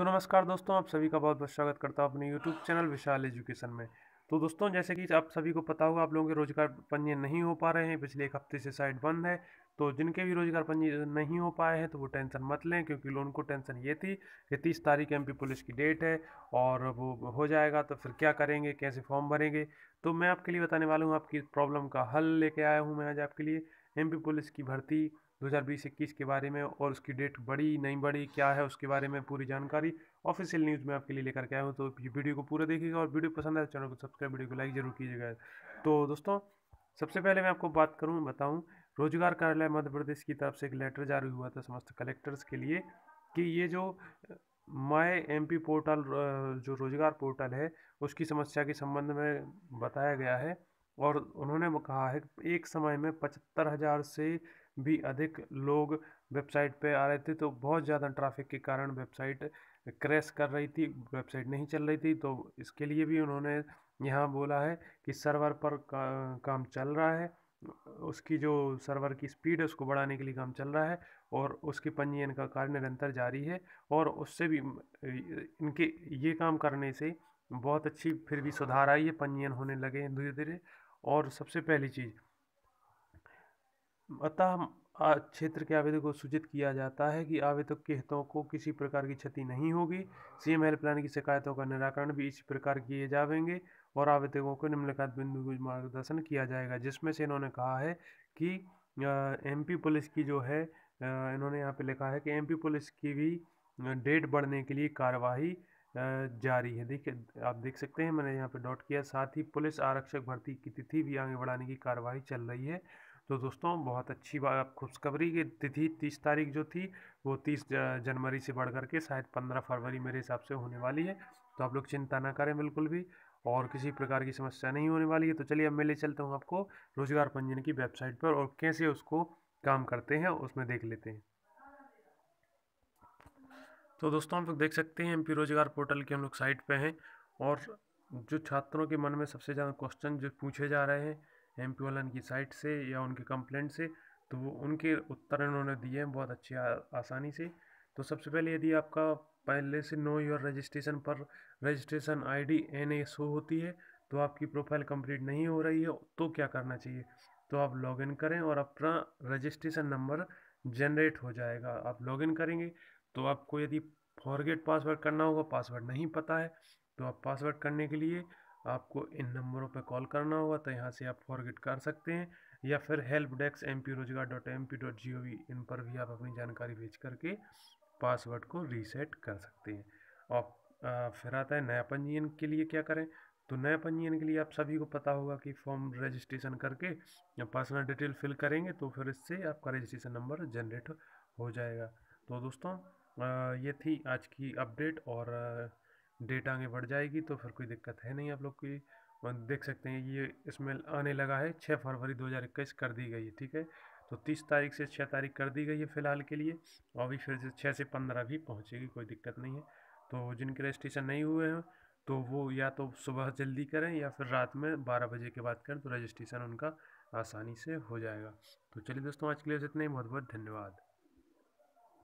तो नमस्कार दोस्तों आप सभी का बहुत बहुत स्वागत करता हूँ अपने यूट्यूब चैनल विशाल एजुकेशन में तो दोस्तों जैसे कि आप सभी को पता होगा आप लोगों के रोजगार पंजीयन नहीं हो पा रहे हैं पिछले एक हफ्ते से साइट बंद है तो जिनके भी रोजगार पंजीयन नहीं हो पाए हैं तो वो टेंशन मत लें क्योंकि लोन को टेंशन ये थी कि तीस तारीख एम पुलिस की डेट है और वो हो जाएगा तो फिर क्या करेंगे कैसे फॉर्म भरेंगे तो मैं आपके लिए बताने वाला हूँ आपकी प्रॉब्लम का हल लेके आया हूँ मैं आज आपके लिए एम पुलिस की भर्ती 2021 के बारे में और उसकी डेट बड़ी नहीं बड़ी क्या है उसके बारे में पूरी जानकारी ऑफिशियल न्यूज़ में आपके लिए लेकर के आया हूँ तो वीडियो को पूरा देखिएगा और वीडियो पसंद आए तो चैनल को सब्सक्राइब वीडियो को लाइक जरूर कीजिएगा तो दोस्तों सबसे पहले मैं आपको बात करूँ बताऊँ रोजगार कार्यालय मध्य प्रदेश की तरफ से एक लेटर जारी हुआ था समस्त कलेक्टर्स के लिए कि ये जो माई एमपी पोर्टल जो रोजगार पोर्टल है उसकी समस्या के संबंध में बताया गया है और उन्होंने कहा है एक समय में पचहत्तर हज़ार से भी अधिक लोग वेबसाइट पे आ रहे थे तो बहुत ज़्यादा ट्रैफिक के कारण वेबसाइट क्रैश कर रही थी वेबसाइट नहीं चल रही थी तो इसके लिए भी उन्होंने यहाँ बोला है कि सर्वर पर का, काम चल रहा है उसकी जो सर्वर की स्पीड है उसको बढ़ाने के लिए काम चल रहा है और उसके पंजीयन का कार्य निरंतर जारी है और उससे भी इनके ये काम करने से बहुत अच्छी फिर भी सुधार आई है पंजीयन होने लगे हैं धीरे धीरे और सबसे पहली चीज़ अतः क्षेत्र के आवेदक को सूचित किया जाता है कि आवेदक के हितों को किसी प्रकार की क्षति नहीं होगी सीएम हेल्पलाइन की शिकायतों का निराकरण भी इसी प्रकार किए जाएंगे और आवेदकों को निम्नलिखित बिंदु मार्गदर्शन किया जाएगा जिसमें से इन्होंने कहा है कि एमपी पुलिस की जो है इन्होंने यहाँ पे लिखा है कि एमपी पुलिस की भी डेट बढ़ने के लिए कार्यवाही जारी है देखिए आप देख सकते हैं मैंने यहाँ पे डॉट किया साथ ही पुलिस आरक्षक भर्ती की तिथि भी आगे बढ़ाने की कार्यवाही चल रही है तो दोस्तों बहुत अच्छी बात खुशखबरी की तिथि तीस तारीख जो थी वो तीस जनवरी से बढ़ करके शायद पंद्रह फरवरी मेरे हिसाब से होने वाली है तो आप लोग चिंता ना करें बिल्कुल भी और किसी प्रकार की समस्या नहीं होने वाली है तो चलिए अब मैं ले चलता हूँ आपको रोजगार पंजीयन की वेबसाइट पर और कैसे उसको काम करते हैं उसमें देख लेते हैं तो दोस्तों हम लोग देख सकते हैं एम रोजगार पोर्टल की हम लोग साइट पर हैं और जो छात्रों के मन में सबसे ज़्यादा क्वेश्चन जो पूछे जा रहे हैं एम पी वालन की साइट से या उनके कंप्लेंट से तो वो उनके उत्तर उन्होंने दिए हैं बहुत अच्छे आ, आसानी से तो सबसे पहले यदि आपका पहले से नो योर रजिस्ट्रेशन पर registration ID N A show होती है तो आपकी प्रोफाइल कंप्लीट नहीं हो रही है तो क्या करना चाहिए तो आप लॉगिन करें और अपना रजिस्ट्रेशन नंबर जनरेट हो जाएगा आप लॉगिन करेंगे तो आपको यदि फॉरगेट पासवर्ड करना होगा पासवर्ड नहीं पता है तो आप पासवर्ड करने के लिए आपको इन नंबरों पर कॉल करना होगा तो यहाँ से आप फॉरगेट कर सकते हैं या फिर हेल्प डेस्क एम पी रोजगार dot M P dot G O V in पर भी आप अपनी जानकारी भेज करके पासवर्ड को रीसेट कर सकते हैं और फिर आता है नया पंजीयन के लिए क्या करें तो नए पंजीयन के लिए आप सभी को पता होगा कि फॉर्म रजिस्ट्रेशन करके पर्सनल डिटेल फिल करेंगे तो फिर इससे आपका रजिस्ट्रेशन नंबर जनरेट हो जाएगा तो दोस्तों ये थी आज की अपडेट और डेट आगे बढ़ जाएगी तो फिर कोई दिक्कत है नहीं आप लोग की देख सकते हैं ये इसमें आने लगा है छः फरवरी इक्कीस कर दी गई है ठीक है तो 30 तारीख से 6 तारीख कर दी गई है फ़िलहाल के लिए और अभी फिर से 6 से 15 भी पहुँचेगी कोई दिक्कत नहीं है तो जिनके रजिस्ट्रेशन नहीं हुए हैं तो वो या तो सुबह जल्दी करें या फिर रात में बारह बजे के बाद करें तो रजिस्ट्रेशन उनका आसानी से हो जाएगा तो चलिए दोस्तों आज के लिए इतना ही बहुत बहुत धन्यवाद